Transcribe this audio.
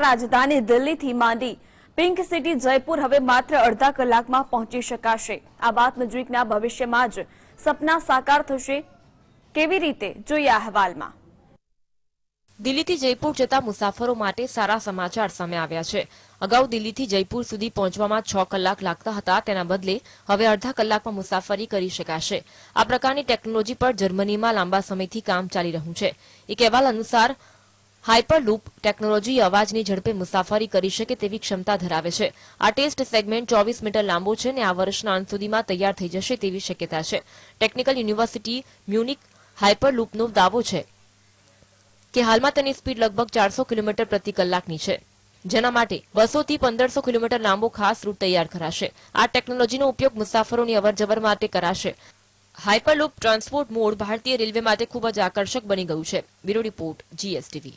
રાજધાની દિલ્હીથી માંડી પિંક સિટી જયપુર હવે માત્ર અડધા કલાકમાં પહોંચી શકાશે આ વાત નજીકના ભવિષ્યમાં જ સપના સાકાર થશે કેવી રીતે જોઈએ અહેવાલમાં દિલ્હીથી જયપુર જતા મુસાફરો માટે સારા સમાચાર સામે આવ્યા છે અગાઉ દિલ્હીથી જયપુર સુધી પહોંચવામાં છ કલાક લાગતા હતા તેના બદલે હવે અડધા કલાકમાં મુસાફરી કરી શકાશે આ પ્રકારની ટેકનોલોજી પર જર્મનીમાં લાંબા સમયથી કામ ચાલી રહ્યું છે એક અહેવાલ અનુસાર હાઇપરલૂપ ટેકનોલોજી અવાજની ઝડપે મુસાફરી કરી શકે તેવી ક્ષમતા ધરાવે છે આ ટેસ્ટ સેગમેન્ટ ચોવીસ મીટર લાંબો છે અને આ વર્ષના અંત સુધીમાં તૈયાર થઈ જશે તેવી શક્યતા છે ટેકનિકલ યુનિવર્સિટી મ્યુનિક હાઇપરલૂપનો દાવો છે કે હાલમાં તેની સ્પીડ લગભગ ચારસો કિલોમીટર પ્રતિ કલાકની છે જેના માટે બસોથી પંદરસો કિલોમીટર લાંબો ખાસ રૂટ તૈયાર કરાશે આ ટેકનોલોજીનો ઉપયોગ મુસાફરોની અવરજવર માટે કરાશે હાઇપરલૂપ ટ્રાન્સપોર્ટ મોડ ભારતીય રેલવે માટે ખૂબ જ આકર્ષક બની ગયું છે બ્યુરો રિપોર્ટ જીએસટીવી